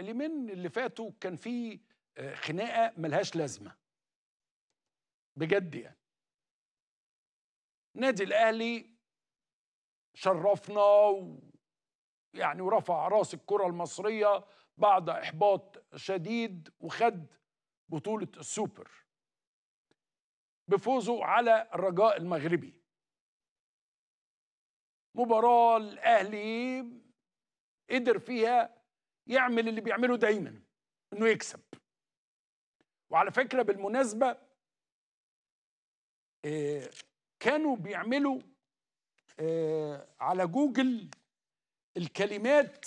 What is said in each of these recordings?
اليومين اللي فاتوا كان في آه، خناقه ملهاش لازمه بجد يعني نادي الاهلي شرفنا و يعني ورفع راس الكره المصريه بعد احباط شديد وخد بطوله السوبر بفوزه على الرجاء المغربي مباراه الاهلي قدر فيها يعمل اللي بيعمله دايما انه يكسب وعلى فكره بالمناسبه آه، كانوا بيعملوا آه، على جوجل الكلمات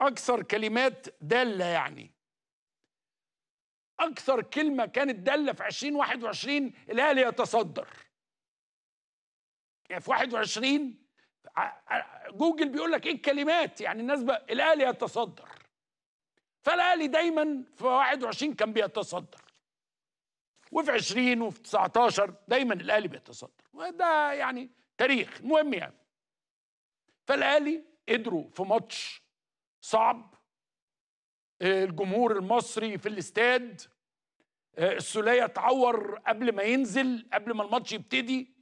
اكثر كلمات داله يعني اكثر كلمه كانت داله في 2021 الاهلي يتصدر يعني في 21 جوجل بيقول لك ايه الكلمات يعني الناس بقى الاهلي يتصدر فالاهلي دايما في 21 كان بيتصدر وفي 20 وفي 19 دايما الاهلي بيتصدر وده يعني تاريخ مهم يعني فالاهلي قدروا في ماتش صعب الجمهور المصري في الاستاد آه، السوليه اتعور قبل ما ينزل قبل ما الماتش يبتدي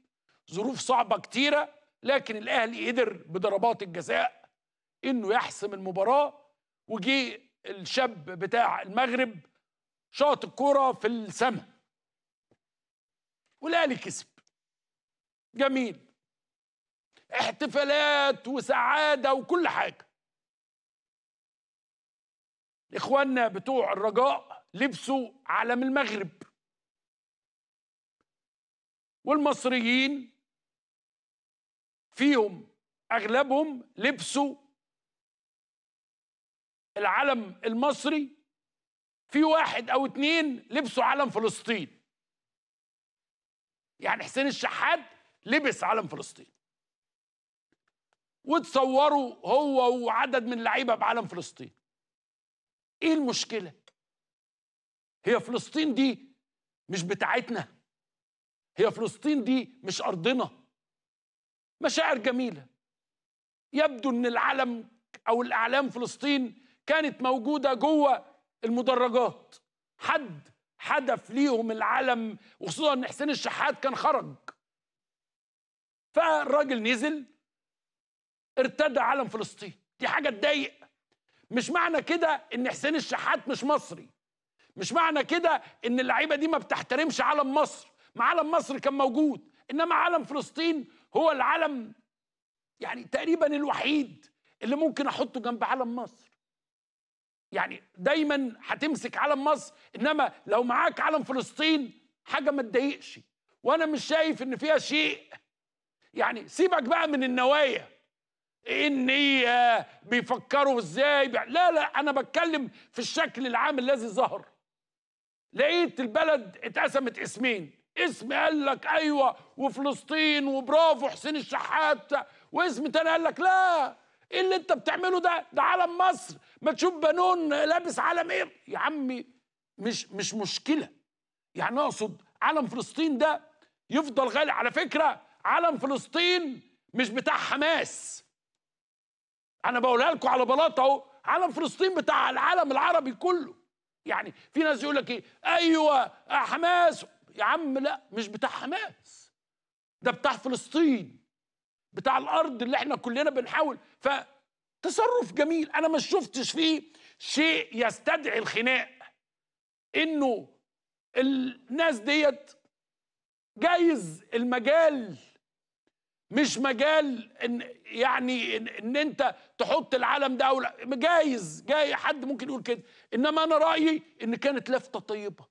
ظروف صعبه كتيره لكن الاهلي قدر بضربات الجزاء انه يحسم المباراه وجي الشاب بتاع المغرب شاط الكرة في السماء والاهلي كسب جميل احتفالات وسعاده وكل حاجه اخواننا بتوع الرجاء لبسوا علم المغرب والمصريين فيهم اغلبهم لبسوا العلم المصري في واحد او اتنين لبسوا علم فلسطين يعني حسين الشحات لبس علم فلسطين وتصوروا هو وعدد من اللعيبه بعلم فلسطين ايه المشكله هي فلسطين دي مش بتاعتنا هي فلسطين دي مش ارضنا مشاعر جميله يبدو ان العلم او الاعلام فلسطين كانت موجوده جوه المدرجات حد حدف ليهم العلم وخصوصا ان حسين الشحات كان خرج فالراجل نزل ارتدى علم فلسطين دي حاجه تضايق مش معنى كده ان حسين الشحات مش مصري مش معنى كده ان اللعيبه دي ما بتحترمش علم مصر ما علم مصر كان موجود انما علم فلسطين هو العلم يعني تقريبا الوحيد اللي ممكن احطه جنب علم مصر يعني دايما هتمسك علم مصر انما لو معاك علم فلسطين حاجه ما تضايقش وانا مش شايف ان فيها شيء يعني سيبك بقى من النوايا ان إيه بيفكروا ازاي لا لا انا بتكلم في الشكل العام الذي ظهر لقيت البلد اتقسمت اسمين اسم قال لك ايوه وفلسطين وبرافو حسين الشحات واسم تاني قال لك لا ايه اللي انت بتعمله ده ده علم مصر ما تشوف بنون لابس علم ايه يا عمي مش مش مشكله يعني اقصد علم فلسطين ده يفضل غالي على فكره علم فلسطين مش بتاع حماس انا بقولها لكم على بلاطه اهو علم فلسطين بتاع العالم العربي كله يعني في ناس يقول لك ايه ايوه حماس يا عم لا مش بتاع حماس ده بتاع فلسطين بتاع الارض اللي احنا كلنا بنحاول فتصرف جميل انا ما شفتش فيه شيء يستدعي الخناق انه الناس ديت جايز المجال مش مجال ان يعني ان, إن انت تحط العلم ده او جايز جاي حد ممكن يقول كده انما انا رايي ان كانت لفته طيبه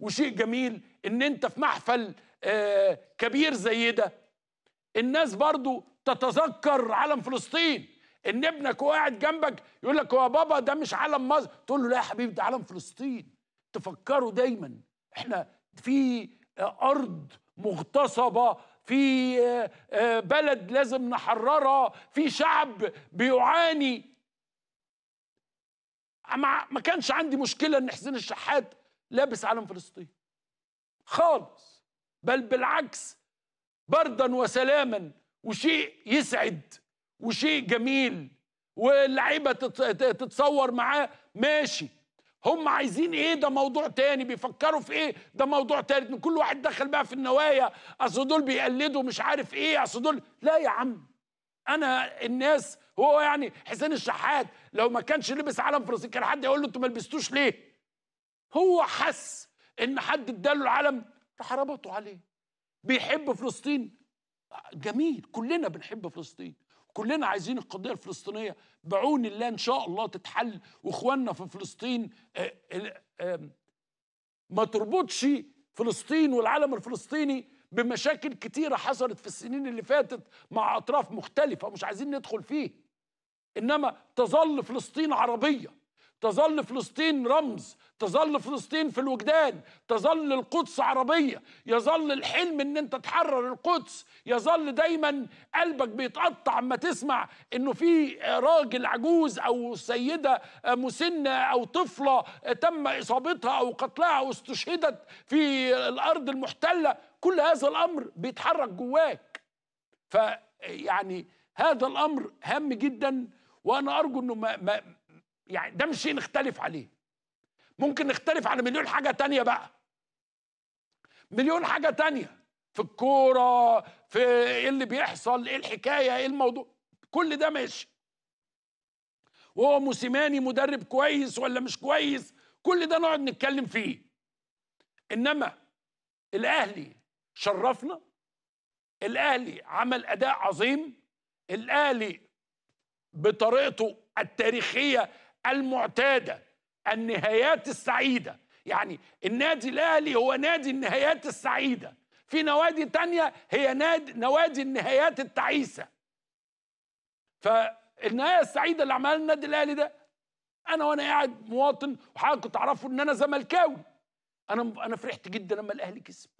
وشيء جميل ان انت في محفل آه، كبير زي ده الناس برضو تتذكر علم فلسطين ان ابنك وقاعد جنبك يقول لك هو بابا ده مش علم مصر تقول له لا يا حبيبي ده علم فلسطين تفكروا دايما احنا في آه، ارض مغتصبه في آه، بلد لازم نحررها في شعب بيعاني ما كانش عندي مشكله ان حسين الشحات لابس علم فلسطين خالص بل بالعكس بردا وسلاما وشيء يسعد وشيء جميل واللعيبه تتصور معاه ماشي هم عايزين ايه ده موضوع تاني بيفكروا في ايه ده موضوع تالت كل واحد دخل بقى في النوايا اصل دول بيقلدوا مش عارف ايه اصل دول لا يا عم انا الناس هو يعني حسين الشحات لو ما كانش لبس علم فلسطين كان حد يقول له انتوا ما لبستوش ليه هو حس ان حد اداله العلم راح ربطه عليه بيحب فلسطين جميل كلنا بنحب فلسطين كلنا عايزين القضيه الفلسطينيه بعون الله ان شاء الله تتحل واخواننا في فلسطين آه، ما تربطش فلسطين والعلم الفلسطيني بمشاكل كتيره حصلت في السنين اللي فاتت مع اطراف مختلفه مش عايزين ندخل فيه انما تظل فلسطين عربيه تظل فلسطين رمز تظل فلسطين في الوجدان تظل القدس عربية يظل الحلم ان انت تحرر القدس يظل دايما قلبك بيتقطع اما تسمع انه في راجل عجوز او سيدة مسنة او طفلة تم اصابتها او قتلها او استشهدت في الارض المحتلة كل هذا الامر بيتحرك جواك فيعني هذا الامر هام جدا وانا ارجو انه ما, ما يعني ده مش شيء نختلف عليه ممكن نختلف على مليون حاجة تانية بقى مليون حاجة تانية في الكورة في ايه اللي بيحصل ايه الحكاية ايه الموضوع كل ده ماشي وهو موسيماني مدرب كويس ولا مش كويس كل ده نقعد نتكلم فيه انما الاهلي شرفنا الاهلي عمل اداء عظيم الاهلي بطريقته التاريخيه المعتاده النهايات السعيده يعني النادي الاهلي هو نادي النهايات السعيده في نوادي تانية هي نادي نوادي النهايات التعيسه فالنهايه السعيده اللي عملها النادي الاهلي ده انا وانا قاعد مواطن وحضرتك تعرفوا ان انا زملكاوي انا انا فرحت جدا لما الاهلي كسب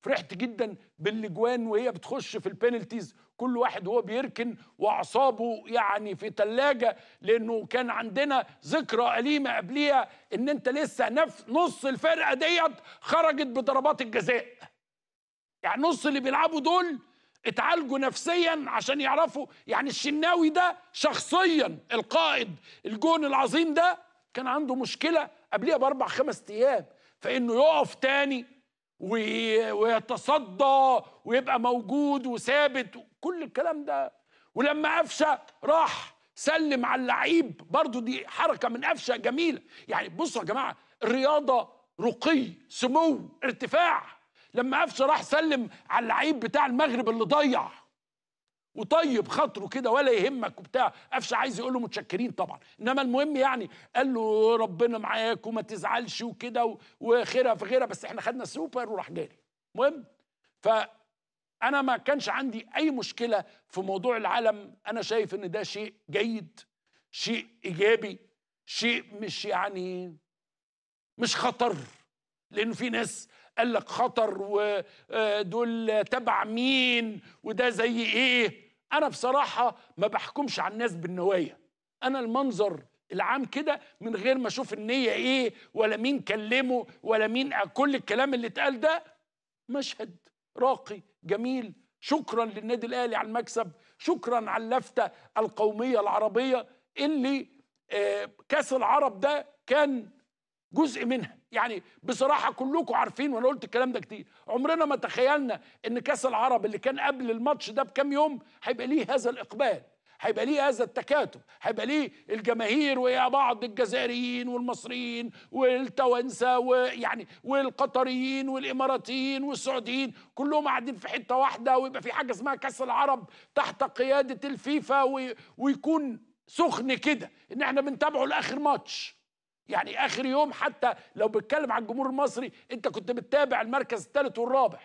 فرحت جدا بالاجوان وهي بتخش في البينالتيز كل واحد وهو بيركن واعصابه يعني في ثلاجه لانه كان عندنا ذكرى اليمه قبليها ان انت لسه نف نص الفرقه ديت خرجت بضربات الجزاء يعني نص اللي بيلعبوا دول اتعالجوا نفسيا عشان يعرفوا يعني الشناوي ده شخصيا القائد الجون العظيم ده كان عنده مشكله قبليها باربع خمس ايام فانه يقف تاني ويتصدى ويبقى موجود وثابت كل الكلام ده ولما قفشه راح سلم على اللعيب برضو دي حركه من قفشه جميله يعني بصوا يا جماعه الرياضه رقي سمو ارتفاع لما قفشه راح سلم على اللعيب بتاع المغرب اللي ضيع وطيب خاطره كده ولا يهمك وبتاع قفشه عايز يقول له متشكرين طبعا انما المهم يعني قال له ربنا معاك وما تزعلش وكده وخيرها في غيرها بس احنا خدنا سوبر وراح جاري المهم ف انا ما كانش عندي اي مشكله في موضوع العلم انا شايف ان ده شيء جيد شيء ايجابي شيء مش يعني مش خطر لان في ناس قال لك خطر ودول آه، تبع مين وده زي ايه انا بصراحه ما بحكمش على الناس بالنوايا انا المنظر العام كده من غير ما اشوف النيه ايه ولا مين كلمه ولا مين آه، كل الكلام اللي اتقال ده مشهد راقي جميل شكرا للنادي الاهلي على المكسب شكرا على اللفته القوميه العربيه اللي آه، كاس العرب ده كان جزء منها يعني بصراحة كلكم عارفين وأنا قلت الكلام ده كتير عمرنا ما تخيلنا إن كأس العرب اللي كان قبل الماتش ده بكام يوم هيبقى ليه هذا الإقبال هيبقى ليه هذا التكاتف هيبقى ليه الجماهير ويا بعض الجزائريين والمصريين والتوانسة ويعني والقطريين والإماراتيين والسعوديين كلهم قاعدين في حتة واحدة ويبقى في حاجة اسمها كأس العرب تحت قيادة الفيفا ويكون سخن كده إن احنا بنتابعه لآخر ماتش يعني اخر يوم حتى لو بتكلم عن الجمهور المصري انت كنت بتتابع المركز الثالث والرابع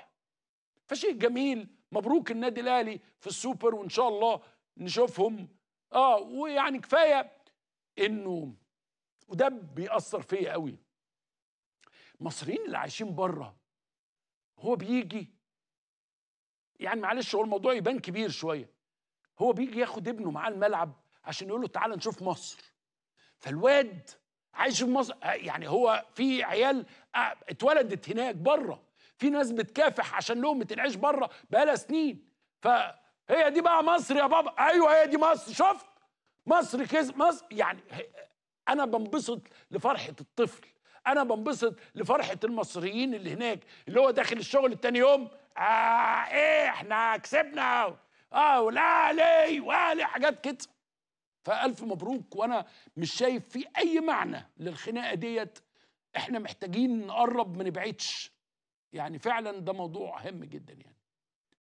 فشيء جميل مبروك النادي الاهلي في السوبر وان شاء الله نشوفهم اه ويعني كفايه انه وده بيأثر فيا قوي المصريين اللي عايشين بره هو بيجي يعني معلش هو الموضوع يبان كبير شويه هو بيجي ياخد ابنه معاه الملعب عشان يقول له تعالى نشوف مصر فالواد عايش في مصر آه، يعني هو في عيال آه، اتولدت هناك بره في ناس بتكافح عشان لهم العيش بره بقالها سنين فهي دي بقى مصر يا بابا ايوه هي دي مصر شفت مصر كذا مصر يعني انا بنبسط لفرحه الطفل انا بنبسط لفرحه المصريين اللي هناك اللي هو داخل الشغل التاني يوم آه ايه احنا كسبنا اه ولا ليه ولا حاجات كده فالف مبروك وانا مش شايف في اي معنى للخناقه ديت احنا محتاجين نقرب ما نبعدش يعني فعلا ده موضوع هام جدا يعني